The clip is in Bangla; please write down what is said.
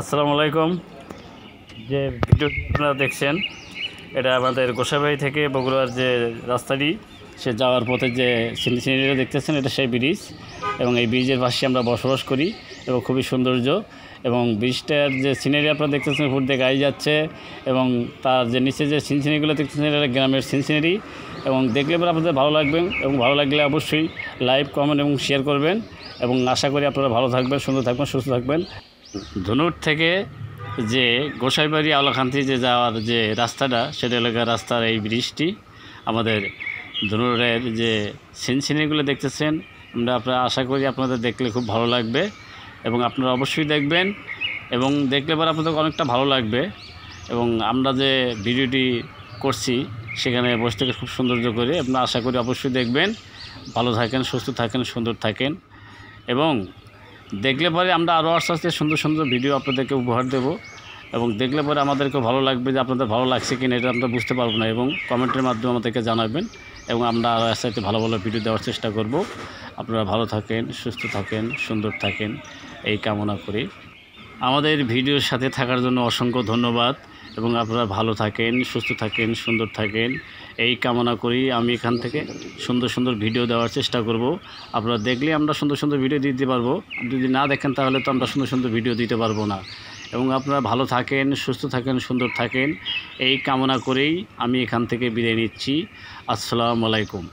আসসালামু আলাইকুম যে ভিডিওটি আপনারা দেখছেন এটা আমাদের গোসাবাড়ি থেকে বগুড়ার যে রাস্তাটি সে যাওয়ার পথে যে সিনারিটা দেখতেছেন এটা সেই ব্রিজ এবং এই ব্রিজের পাশে আমরা বসবাস করি এবং খুবই সৌন্দর্য এবং ব্রিজটার যে সিনারি আপনারা দেখতেছেন ফুট দিয়ে গাড়ি যাচ্ছে এবং তার যে নিচে যে সিনসিনারিগুলো দেখতেছেন এটা গ্রামের সিনসিনারি এবং দেখলে পরে আপনাদের ভালো লাগবে এবং ভালো লাগলে অবশ্যই লাইভ কমেন্ট এবং শেয়ার করবেন এবং আশা করি আপনারা ভালো থাকবেন সুন্দর থাকবেন সুস্থ থাকবেন ধনুর থেকে যে গোসাইবাড়ি আওলাখান্তি যে যাওয়ার যে রাস্তাটা সেটা এলাকার রাস্তার এই ব্রিজটি আমাদের ধনুরের যে সিনসিনিগুলো দেখতেছেন আমরা আপনারা আশা করি আপনাদের দেখলে খুব ভালো লাগবে এবং আপনারা অবশ্যই দেখবেন এবং দেখলে পরে আপনাদের অনেকটা ভালো লাগবে এবং আমরা যে ভিডিওটি করছি সেখানে বসে থেকে খুব সৌন্দর্য করে আপনারা আশা করি অবশ্যই দেখবেন ভালো থাকেন সুস্থ থাকেন সুন্দর থাকেন এবং দেখলে পরে আমরা আরও আস্তে আস্তে সুন্দর সুন্দর ভিডিও আপনাদেরকে উপহার দেব এবং দেখলে পরে আমাদেরকে ভালো লাগবে যে আপনাদের ভালো লাগছে কিনা এটা আমরা বুঝতে পারবো না এবং কমেন্টের মাধ্যমে আমাদেরকে জানাবেন এবং আমরা আরও আস্তে আস্তে ভালো ভালো ভিডিও দেওয়ার চেষ্টা করব আপনারা ভালো থাকেন সুস্থ থাকেন সুন্দর থাকেন এই কামনা করি আমাদের ভিডিওর সাথে থাকার জন্য অসংখ্য ধন্যবাদ এবং আপনারা ভালো থাকেন সুস্থ থাকেন সুন্দর থাকেন এই কামনা করি আমি এখান থেকে সুন্দর সুন্দর ভিডিও দেওয়ার চেষ্টা করব আপনারা দেখলে আমরা সুন্দর সুন্দর ভিডিও দিতে পারবো যদি না দেখেন তাহলে তো আমরা সুন্দর সুন্দর ভিডিও দিতে পারবো না এবং আপনারা ভালো থাকেন সুস্থ থাকেন সুন্দর থাকেন এই কামনা করেই আমি এখান থেকে বিদায় নিচ্ছি আসসালামু আলাইকুম